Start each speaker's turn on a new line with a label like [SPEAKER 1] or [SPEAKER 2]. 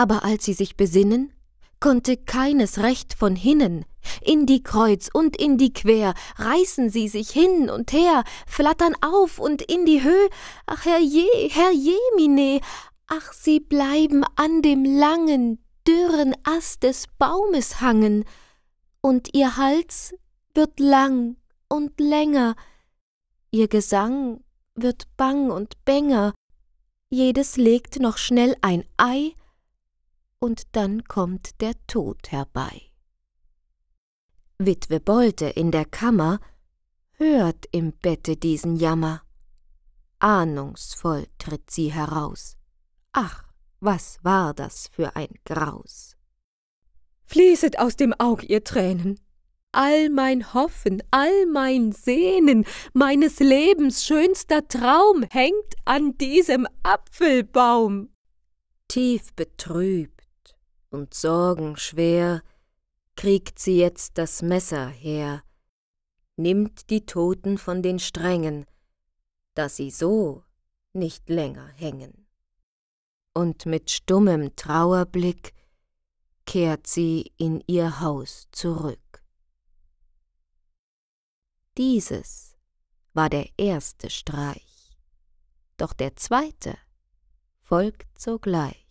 [SPEAKER 1] Aber als sie sich besinnen, konnte keines recht von hinnen. In die Kreuz und in die Quer reißen sie sich hin und her, flattern auf und in die Höh. Ach herrje, herrje, Mine, ach sie bleiben an dem langen, dürren Ast des Baumes hangen. Und ihr Hals wird lang und länger, ihr Gesang wird bang und bänger. Jedes legt noch schnell ein Ei und dann kommt der Tod herbei. Witwe Bolde in der Kammer hört im Bette diesen Jammer. Ahnungsvoll tritt sie heraus. Ach, was war das für ein Graus! Fließet aus dem Aug ihr Tränen! All mein Hoffen, all mein Sehnen, meines Lebens schönster Traum hängt an diesem Apfelbaum! Tief betrübt und Sorgen schwer, kriegt sie jetzt das Messer her, nimmt die Toten von den Strängen, dass sie so nicht länger hängen. Und mit stummem Trauerblick kehrt sie in ihr Haus zurück. Dieses war der erste Streich, doch der zweite folgt sogleich.